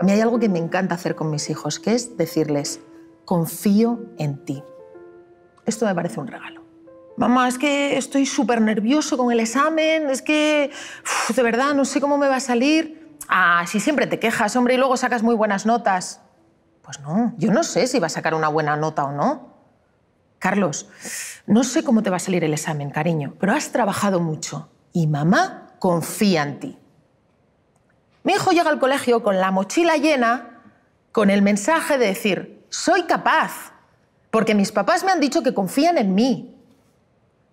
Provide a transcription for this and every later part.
A mí hay algo que me encanta hacer con mis hijos, que es decirles, confío en ti. Esto me parece un regalo. Mamá, es que estoy súper nervioso con el examen, es que de verdad no sé cómo me va a salir. Ah, si siempre te quejas, hombre, y luego sacas muy buenas notas. Pues no, yo no sé si va a sacar una buena nota o no. Carlos, no sé cómo te va a salir el examen, cariño, pero has trabajado mucho y mamá confía en ti. Mi hijo llega al colegio con la mochila llena, con el mensaje de decir, soy capaz, porque mis papás me han dicho que confían en mí.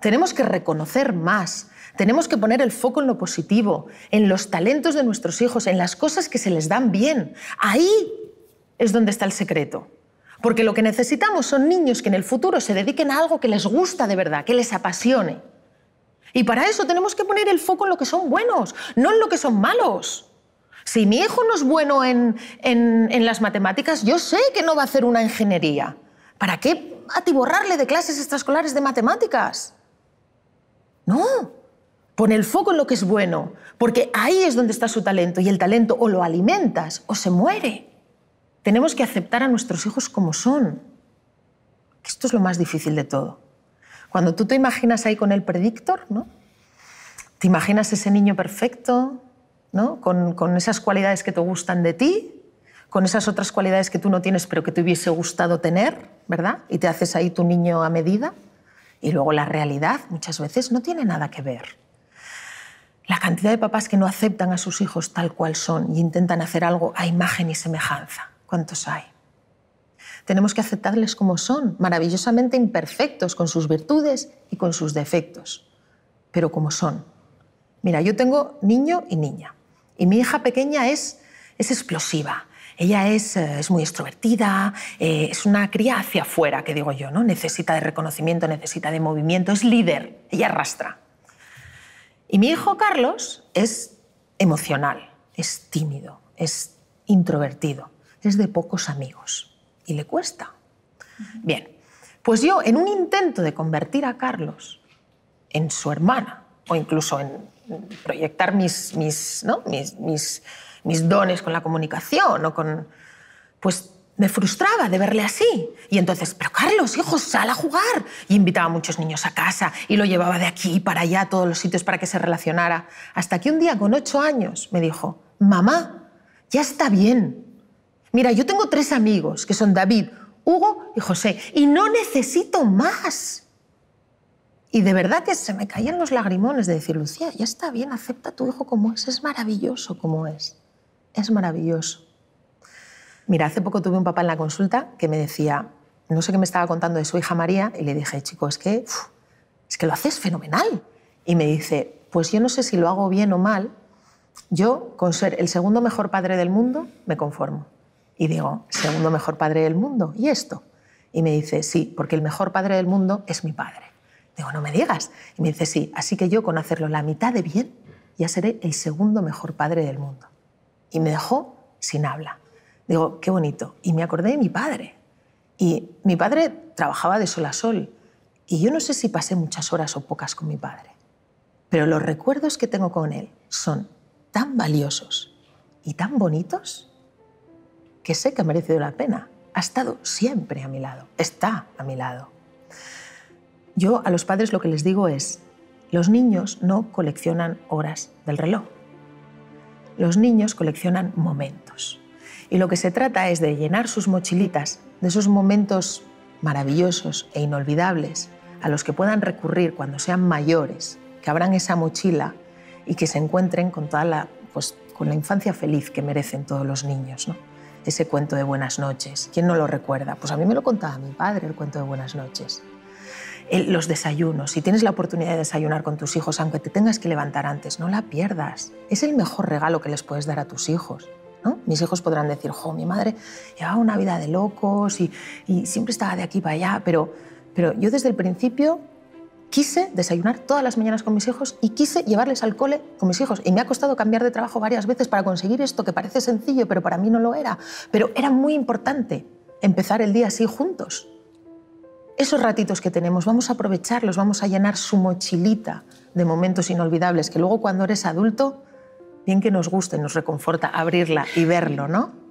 Tenemos que reconocer más, tenemos que poner el foco en lo positivo, en los talentos de nuestros hijos, en las cosas que se les dan bien. Ahí es donde está el secreto. Porque lo que necesitamos son niños que en el futuro se dediquen a algo que les gusta de verdad, que les apasione. Y para eso tenemos que poner el foco en lo que son buenos, no en lo que son malos. Si mi hijo no es bueno en, las matemáticas, yo sé que no va a hacer una ingeniería. ¿Para qué atiborrarle de clases extraescolares de matemáticas? No, Pon el foco en lo que es bueno, porque ahí es donde está su talento y el talento o lo alimentas o se muere. Tenemos que aceptar a nuestros hijos como son. Esto es lo más difícil de todo. Cuando tú te imaginas ahí con el predictor, ¿no? Te imaginas ese niño perfecto, con, con esas cualidades que te gustan de ti, con esas otras cualidades que tú no tienes pero que te hubiese gustado tener, ¿verdad? Y te haces ahí tu niño a medida. Y luego la realidad muchas veces no tiene nada que ver. La cantidad de papás que no aceptan a sus hijos tal cual son y intentan hacer algo a imagen y semejanza. ¿Cuántos hay? Tenemos que aceptarles como son, maravillosamente imperfectos, con sus virtudes y con sus defectos, pero como son. Mira, yo tengo niño y niña. Y mi hija pequeña es, explosiva. Ella es, eh, muy extrovertida, eh, es una cría hacia afuera, que digo yo, ¿no? Necesita de reconocimiento, necesita de movimiento, es líder, ella arrastra. Y mi hijo Carlos es emocional, es tímido, es introvertido, es de pocos amigos y le cuesta. Bien, pues yo en un intento de convertir a Carlos en su hermana, o incluso en proyectar mis, mis, mis, dones con la comunicación o con... Pues me frustraba de verle así. Y entonces, pero Carlos, hijos sal a jugar. Y invitaba a muchos niños a casa y lo llevaba de aquí para allá, a todos los sitios para que se relacionara. Hasta que un día, con ocho años, me dijo, mamá, ya está bien. Mira, yo tengo tres amigos, que son David, Hugo y José, y no necesito más. Y de verdad que se me caían los lagrimones de decir, Lucía, ya está bien, acepta a tu hijo como es, es maravilloso como es, es maravilloso. Mira, hace poco tuve un papá en la consulta que me decía, no sé qué me estaba contando de su hija María, y le dije, chico, es que, es que lo haces fenomenal. Y me dice, pues yo no sé si lo hago bien o mal, yo con ser el segundo mejor padre del mundo me conformo. Y digo, segundo mejor padre del mundo, ¿y esto? Y me dice, sí, porque el mejor padre del mundo es mi padre. Digo, no me digas. Y me dice, sí, así que yo con hacerlo la mitad de bien, ya seré el segundo mejor padre del mundo. Y me dejó sin habla. Digo, qué bonito. Y me acordé de mi padre. Y mi padre trabajaba de sol a sol. Y yo no sé si pasé muchas horas o pocas con mi padre. Pero los recuerdos que tengo con él son tan valiosos y tan bonitos que sé que ha merecido la pena. Ha estado siempre a mi lado. Está a mi lado. Yo a los padres lo que les digo es, los niños no coleccionan horas del reloj, los niños coleccionan momentos. Y lo que se trata es de llenar sus mochilitas de esos momentos maravillosos e inolvidables a los que puedan recurrir cuando sean mayores, que abran esa mochila y que se encuentren con toda la, pues, la infancia feliz que merecen todos los niños. ¿no? Ese cuento de buenas noches, ¿quién no lo recuerda? Pues a mí me lo contaba mi padre, el cuento de buenas noches. Eh, los desayunos, si tienes la oportunidad de desayunar con tus hijos, aunque te tengas que levantar antes, no la pierdas. Es el mejor regalo que les puedes dar a tus hijos. Mis hijos podrán decir, jo, mi madre llevaba una vida de locos y, siempre estaba de aquí para allá, pero, pero yo desde el principio quise desayunar todas las mañanas con mis hijos y quise llevarles al cole con mis hijos. Y me ha costado cambiar de trabajo varias veces para conseguir esto, que parece sencillo, pero para mí no lo era. Pero era muy importante empezar el día así juntos esos ratitos que tenemos, vamos a aprovecharlos, vamos a llenar su mochilita de momentos inolvidables, que luego cuando eres adulto, bien que nos guste nos reconforta abrirla y verlo, ¿no?